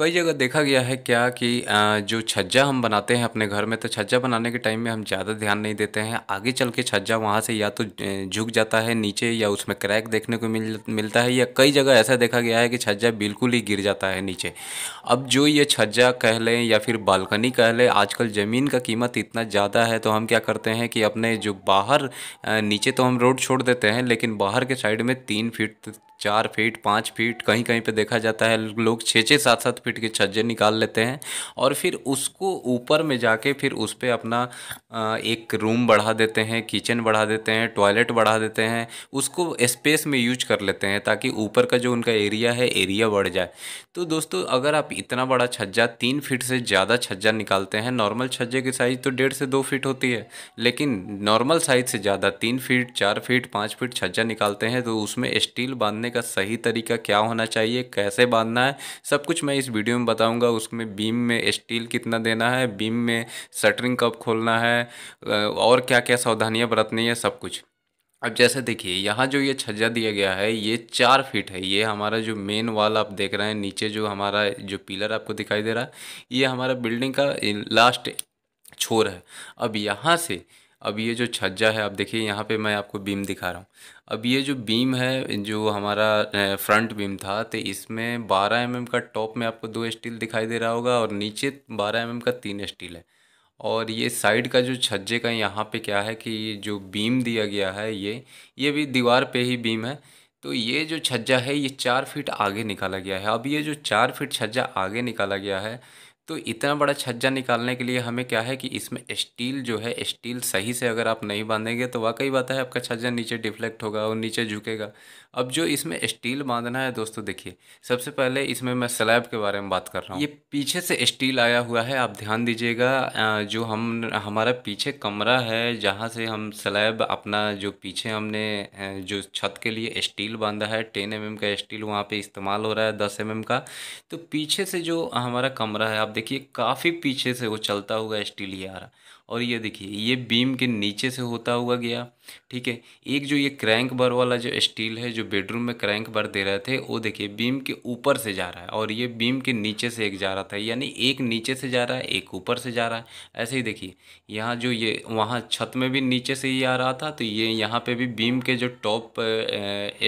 कई जगह देखा गया है क्या कि जो छज्जा हम बनाते हैं अपने घर में तो छज्जा बनाने के टाइम में हम ज़्यादा ध्यान नहीं देते हैं आगे चल के छज्जा वहाँ से या तो झुक जाता है नीचे या उसमें क्रैक देखने को मिल मिलता है या कई जगह ऐसा देखा गया है कि छज्जा बिल्कुल ही गिर जाता है नीचे अब जो ये छज्जा कह लें या फिर बालकनी कह लें आजकल ज़मीन का कीमत इतना ज़्यादा है तो हम क्या करते हैं कि अपने जो बाहर नीचे तो हम रोड छोड़ देते हैं लेकिन बाहर के साइड में तीन फीट चार फीट पाँच फीट कहीं कहीं पे देखा जाता है लोग छः छः सात सात फीट के छज्जे निकाल लेते हैं और फिर उसको ऊपर में जाके फिर उस पर अपना एक रूम बढ़ा देते हैं किचन बढ़ा देते हैं टॉयलेट बढ़ा देते हैं उसको स्पेस में यूज कर लेते हैं ताकि ऊपर का जो उनका एरिया है एरिया बढ़ जाए तो दोस्तों अगर आप इतना बड़ा छज्जा तीन फीट से ज़्यादा छज्जा निकालते हैं नॉर्मल छज्जे की साइज़ तो डेढ़ से दो फीट होती है लेकिन नॉर्मल साइज़ से ज़्यादा तीन फीट चार फीट पाँच फीट छज्जा निकालते हैं तो उसमें स्टील बांधने बांधने का सही तरीका क्या होना चाहिए कैसे बांधना है सब कुछ मैं इस वीडियो में बताऊंगा उसमें बीम में स्टील कितना देना है बीम में शटरिंग कब खोलना है और क्या क्या सावधानियाँ बरतनी है सब कुछ अब जैसे देखिए यहाँ जो ये छज्जा दिया गया है ये चार फीट है ये हमारा जो मेन वाल आप देख रहे हैं नीचे जो हमारा जो पिलर आपको दिखाई दे रहा है ये हमारा बिल्डिंग का लास्ट छोर है अब यहाँ से अब ये जो छज्जा है आप देखिए यहाँ पे मैं आपको बीम दिखा रहा हूँ अब ये जो बीम है जो हमारा फ्रंट बीम था तो इसमें 12 एम mm का टॉप में आपको दो स्टील दिखाई दे रहा होगा और नीचे 12 एम mm का तीन स्टील है और ये साइड का जो छज्जे का यहाँ पे क्या है कि जो बीम दिया गया है ये ये भी दीवार पे ही बीम है तो ये जो छज्जा है ये चार फीट आगे निकाला गया है अब ये जो चार फीट छज्जा आगे निकाला गया है तो इतना बड़ा छज्जा निकालने के लिए हमें क्या है कि इसमें स्टील जो है स्टील सही से अगर आप नहीं बांधेंगे तो वाकई बात है आपका छज्जा नीचे डिफ्लेक्ट होगा और नीचे झुकेगा अब जो इसमें स्टील बांधना है दोस्तों देखिए सबसे पहले इसमें मैं स्लैब के बारे में बात कर रहा हूँ ये पीछे से स्टील आया हुआ है आप ध्यान दीजिएगा जो हम हमारा पीछे कमरा है जहाँ से हम स्लैब अपना जो पीछे हमने जो छत के लिए स्टील बांधा है टेन एम का स्टील वहाँ पर इस्तेमाल हो रहा है दस एम का तो पीछे से जो हमारा कमरा है आप देखिए काफ़ी पीछे से वो चलता हुआ स्टील ही आ रहा और ये देखिए ये बीम के नीचे से होता हुआ गया ठीक है एक जो ये क्रैंक बार वाला जो स्टील है जो बेडरूम में क्रैंक बार दे रहे थे वो देखिए बीम के ऊपर से जा रहा है और ये बीम के नीचे से एक जा रहा था यानी एक नीचे से जा रहा है एक ऊपर से जा रहा है ऐसे ही देखिए यहाँ जो ये वहाँ छत में भी नीचे से ही आ रहा था तो ये यहाँ पर भी बीम के जो टॉप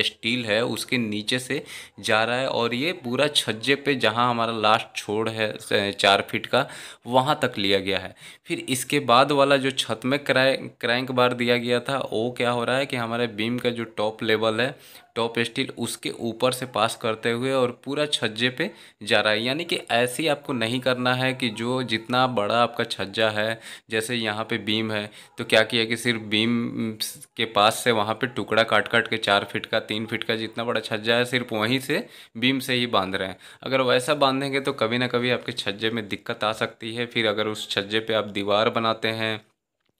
स्टील है उसके नीचे से जा रहा है और ये पूरा छज्जे पर जहाँ हमारा लास्ट छोड़ है चार फिट का वहाँ तक लिया गया है फिर इसके बाद बाद वाला जो छत में क्रैंक क्रैंक बार दिया गया था वो क्या हो रहा है कि हमारे बीम का जो टॉप लेवल है टॉप स्टील उसके ऊपर से पास करते हुए और पूरा छज्जे पे जा रहा है यानी कि ऐसे आपको नहीं करना है कि जो जितना बड़ा आपका छज्जा है जैसे यहाँ पे बीम है तो क्या किया कि सिर्फ बीम के पास से वहाँ पे टुकड़ा काट काट के चार फिट का तीन फिट का जितना बड़ा छज्जा है सिर्फ वहीं से बीम से ही बांध रहे हैं अगर वैसा बांधेंगे तो कभी ना कभी आपके छज्जे में दिक्कत आ सकती है फिर अगर उस छज्जे पर आप दीवार बनाते हैं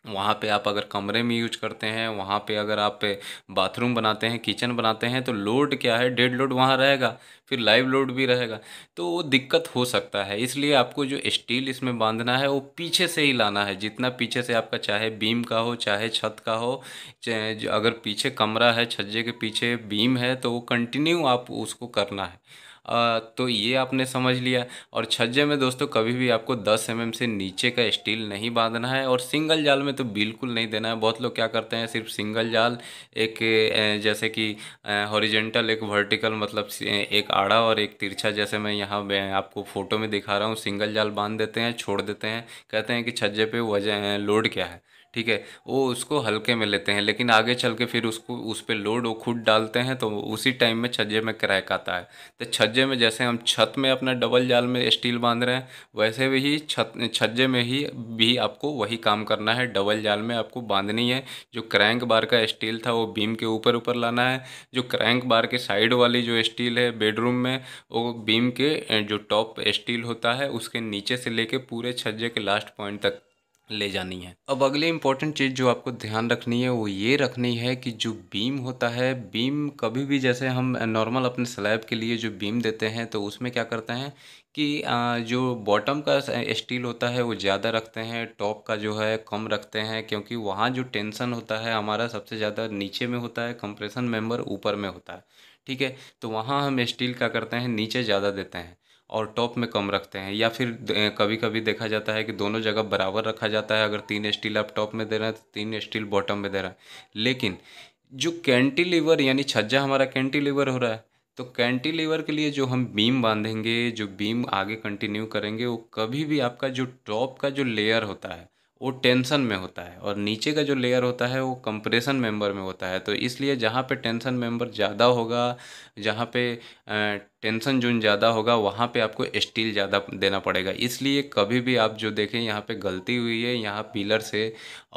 वहाँ पे आप अगर कमरे में यूज करते हैं वहाँ पे अगर आप बाथरूम बनाते हैं किचन बनाते हैं तो लोड क्या है डेड लोड वहाँ रहेगा फिर लाइव लोड भी रहेगा तो वो दिक्कत हो सकता है इसलिए आपको जो स्टील इसमें बांधना है वो पीछे से ही लाना है जितना पीछे से आपका चाहे बीम का हो चाहे छत का हो चाहे अगर पीछे कमरा है छज्जे के पीछे बीम है तो वो कंटिन्यू आप उसको करना है तो ये आपने समझ लिया और छज्जे में दोस्तों कभी भी आपको 10 एम mm से नीचे का स्टील नहीं बांधना है और सिंगल जाल में तो बिल्कुल नहीं देना है बहुत लोग क्या करते हैं सिर्फ सिंगल जाल एक जैसे कि हॉरिजेंटल एक वर्टिकल मतलब एक आड़ा और एक तिरछा जैसे मैं यहाँ आपको फ़ोटो में दिखा रहा हूँ सिंगल जाल बांध देते हैं छोड़ देते हैं कहते हैं कि छज्जे पे वजह लोड क्या है ठीक है वो उसको हल्के में लेते हैं लेकिन आगे चल के फिर उसको उस पर लोड वो खुद डालते हैं तो उसी टाइम में छज्जे में क्रैक आता है तो छज्जे में जैसे हम छत में अपना डबल जाल में स्टील बांध रहे हैं वैसे भी छत छज्जे में ही भी आपको वही काम करना है डबल जाल में आपको बांधनी है जो क्रैंक बार का स्टील था वो बीम के ऊपर ऊपर लाना है जो क्रैंक बार के साइड वाली जो स्टील है बेडरूम में वो बीम के जो टॉप स्टील होता है उसके नीचे से लेके पूरे छज्जे के लास्ट पॉइंट तक ले जानी है अब अगली इंपॉर्टेंट चीज़ जो आपको ध्यान रखनी है वो ये रखनी है कि जो बीम होता है बीम कभी भी जैसे हम नॉर्मल अपने स्लैब के लिए जो बीम देते हैं तो उसमें क्या करते हैं कि जो बॉटम का स्टील होता है वो ज़्यादा रखते हैं टॉप का जो है कम रखते हैं क्योंकि वहाँ जो टेंसन होता है हमारा सबसे ज़्यादा नीचे में होता है कंप्रेशन मेम्बर ऊपर में होता है ठीक है तो वहाँ हम स्टील क्या करते हैं नीचे ज़्यादा देते हैं और टॉप में कम रखते हैं या फिर कभी कभी देखा जाता है कि दोनों जगह बराबर रखा जाता है अगर तीन स्टील आप टॉप में दे रहे हैं तो तीन स्टील बॉटम में दे रहे हैं लेकिन जो कैंटिलीवर यानी छज्जा हमारा कैंटिलीवर हो रहा है तो कैंटिलीवर के लिए जो हम बीम बांधेंगे जो बीम आगे कंटिन्यू करेंगे वो कभी भी आपका जो टॉप का जो लेयर होता है वो टेंसन में होता है और नीचे का जो लेयर होता है वो कंप्रेशन मेंबर में होता है तो इसलिए जहाँ पे टेंसन मेंबर ज़्यादा होगा जहाँ पे टेंसन जोन ज़्यादा होगा वहाँ पे आपको स्टील ज़्यादा देना पड़ेगा इसलिए कभी भी आप जो देखें यहाँ पे गलती हुई है यहाँ पिलर से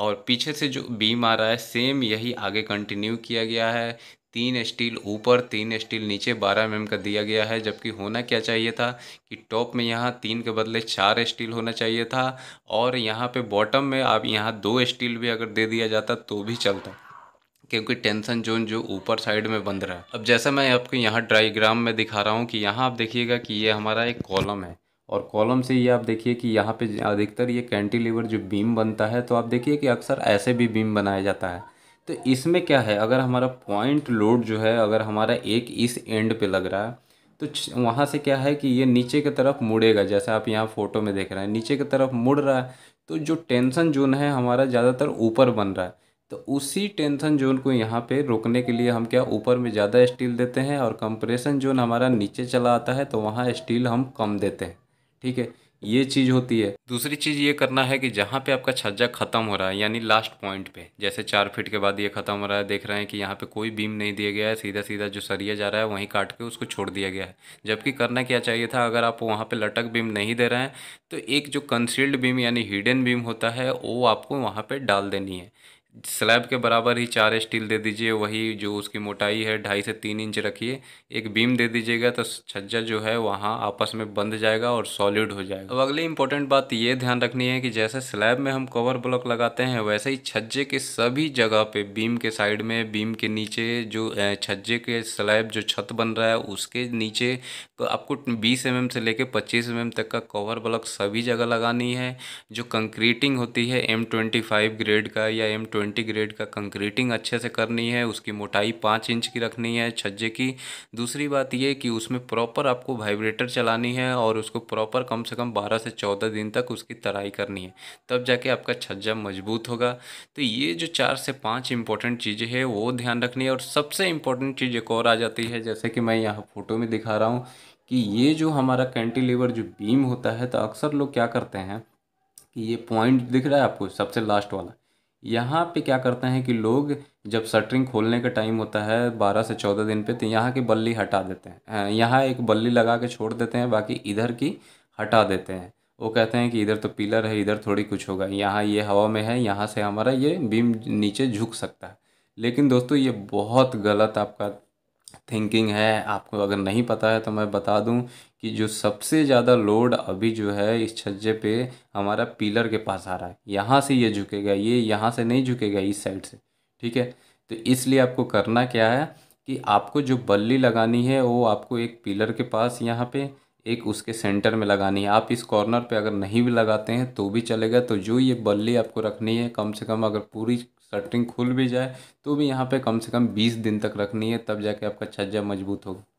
और पीछे से जो बीम आ रहा है सेम यही आगे कंटिन्यू किया गया है तीन स्टील ऊपर तीन स्टील नीचे बारह एम का दिया गया है जबकि होना क्या चाहिए था कि टॉप में यहाँ तीन के बदले चार स्टील होना चाहिए था और यहाँ पे बॉटम में आप यहाँ दो स्टील भी अगर दे दिया जाता तो भी चलता क्योंकि टेंशन जोन जो ऊपर साइड में बंद रहा है अब जैसा मैं आपको यहाँ ड्राइग्राम में दिखा रहा हूँ कि यहाँ आप देखिएगा कि ये हमारा एक कॉलम है और कॉलम से ये आप देखिए कि यहाँ पे अधिकतर ये कैंटिलीवर जो बीम बनता है तो आप देखिए कि अक्सर ऐसे भी बीम बनाया जाता है तो इसमें क्या है अगर हमारा पॉइंट लोड जो है अगर हमारा एक इस एंड पे लग रहा है तो वहाँ से क्या है कि ये नीचे की तरफ मुड़ेगा जैसे आप यहाँ फ़ोटो में देख रहे हैं नीचे की तरफ मुड़ रहा है तो जो टेंसन जोन है हमारा ज़्यादातर ऊपर बन रहा है तो उसी टेंसन जोन को यहाँ पे रोकने के लिए हम क्या ऊपर में ज़्यादा स्टील देते हैं और कंप्रेशन जोन हमारा नीचे चला आता है तो वहाँ स्टील हम कम देते हैं ठीक है ये चीज़ होती है दूसरी चीज़ ये करना है कि जहाँ पे आपका छज्जा ख़त्म हो रहा है यानी लास्ट पॉइंट पे जैसे चार फीट के बाद ये ख़त्म हो रहा है देख रहे हैं कि यहाँ पे कोई बीम नहीं दिया गया है सीधा सीधा जो सरिया जा रहा है वहीं काट के उसको छोड़ दिया गया है जबकि करना क्या चाहिए था अगर आप वहाँ पर लटक बीम नहीं दे रहे हैं तो एक जो कंसील्ड बीम यानी हिडन बीम होता है वो आपको वहाँ पर डाल देनी है स्लैब के बराबर ही चार स्टील दे दीजिए वही जो उसकी मोटाई है ढाई से तीन इंच रखिए एक बीम दे दीजिएगा तो छज्जा जो है वहाँ आपस में बंध जाएगा और सॉलिड हो जाएगा अब अगली इंपॉर्टेंट बात ये ध्यान रखनी है कि जैसे स्लैब में हम कवर ब्लॉक लगाते हैं वैसे ही छज्जे के सभी जगह पे बीम के साइड में बीम के नीचे जो छज्जे के स्लैब जो छत बन रहा है उसके नीचे तो आपको बीस एम mm से लेकर पच्चीस एम तक का कवर ब्लॉक सभी जगह लगानी है जो कंक्रीटिंग होती है एम ट्वेंटी फाइव ग्रेड का या एम ट्वेंटी ग्रेड का कंक्रीटिंग अच्छे से करनी है उसकी मोटाई पाँच इंच की रखनी है छज्जे की दूसरी बात ये कि उसमें प्रॉपर आपको वाइब्रेटर चलानी है और उसको प्रॉपर कम से कम बारह से चौदह दिन तक उसकी तराई करनी है तब जाके आपका छज्जा मजबूत होगा तो ये जो चार से पाँच इंपॉर्टेंट चीज़ें हैं वो ध्यान रखनी है और सबसे इम्पोर्टेंट चीज़ एक और आ जाती है जैसे कि मैं यहाँ फ़ोटो में दिखा रहा हूँ कि ये जो हमारा कैंटिलीवर जो बीम होता है तो अक्सर लोग क्या करते हैं कि ये पॉइंट दिख रहा है आपको सबसे लास्ट वाला यहाँ पे क्या करते हैं कि लोग जब शटरिंग खोलने का टाइम होता है बारह से चौदह दिन पे तो यहाँ की बल्ली हटा देते हैं यहाँ एक बल्ली लगा के छोड़ देते हैं बाकी इधर की हटा देते हैं वो कहते हैं कि इधर तो पिलर है इधर थोड़ी कुछ होगा यहाँ ये हवा में है यहाँ से हमारा ये बीम नीचे झुक सकता है लेकिन दोस्तों ये बहुत गलत आपका थिंकिंग है आपको अगर नहीं पता है तो मैं बता दूं कि जो सबसे ज़्यादा लोड अभी जो है इस छज्जे पे हमारा पिलर के पास आ रहा है यहाँ से ये झुकेगा ये यहाँ से नहीं झुकेगा इस साइड से ठीक है तो इसलिए आपको करना क्या है कि आपको जो बल्ली लगानी है वो आपको एक पिलर के पास यहाँ पर एक उसके सेंटर में लगानी है आप इस कॉर्नर पे अगर नहीं भी लगाते हैं तो भी चलेगा तो जो ये बल्ली आपको रखनी है कम से कम अगर पूरी शटरिंग खुल भी जाए तो भी यहाँ पे कम से कम बीस दिन तक रखनी है तब जाके आपका छज्जा मजबूत होगा